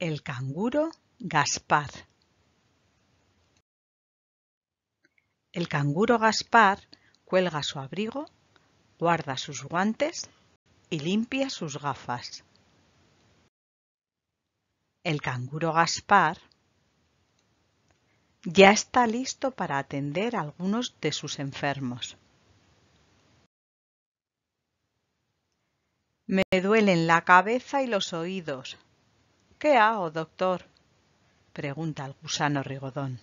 El canguro Gaspar El canguro Gaspar cuelga su abrigo, guarda sus guantes y limpia sus gafas. El canguro Gaspar ya está listo para atender a algunos de sus enfermos. Me duelen la cabeza y los oídos, ¿Qué hago, doctor? pregunta el gusano rigodón.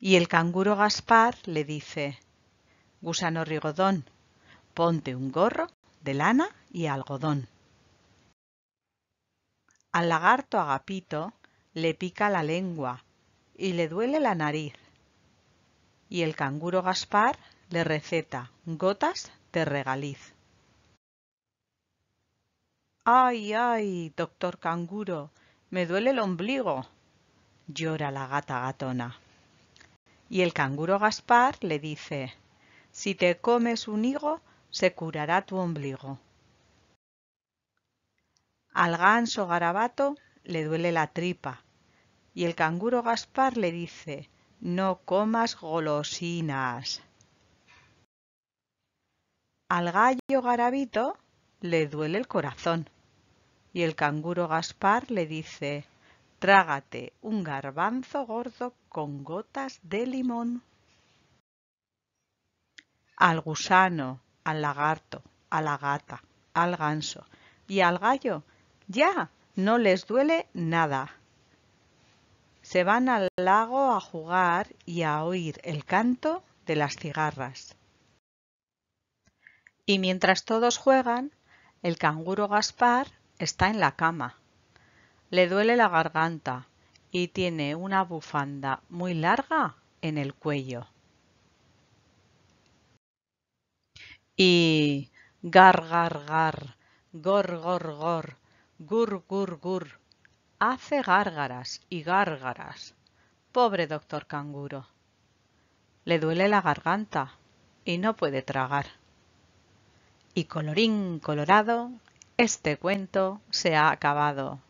Y el canguro Gaspar le dice Gusano rigodón, ponte un gorro de lana y algodón. Al lagarto Agapito le pica la lengua y le duele la nariz. Y el canguro Gaspar le receta gotas de regaliz. ¡Ay, ay, doctor canguro! ¡Me duele el ombligo! llora la gata gatona. Y el canguro Gaspar le dice, Si te comes un higo, se curará tu ombligo. Al ganso garabato le duele la tripa, y el canguro Gaspar le dice, No comas golosinas. Al gallo garabito le duele el corazón. Y el canguro Gaspar le dice, trágate un garbanzo gordo con gotas de limón. Al gusano, al lagarto, a la gata, al ganso y al gallo, ya no les duele nada. Se van al lago a jugar y a oír el canto de las cigarras. Y mientras todos juegan, el canguro Gaspar Está en la cama. Le duele la garganta y tiene una bufanda muy larga en el cuello. Y gar gar gar, gor gor gor, gur gur gur. Hace gárgaras y gárgaras. Pobre doctor canguro. Le duele la garganta y no puede tragar. Y colorín colorado, este cuento se ha acabado.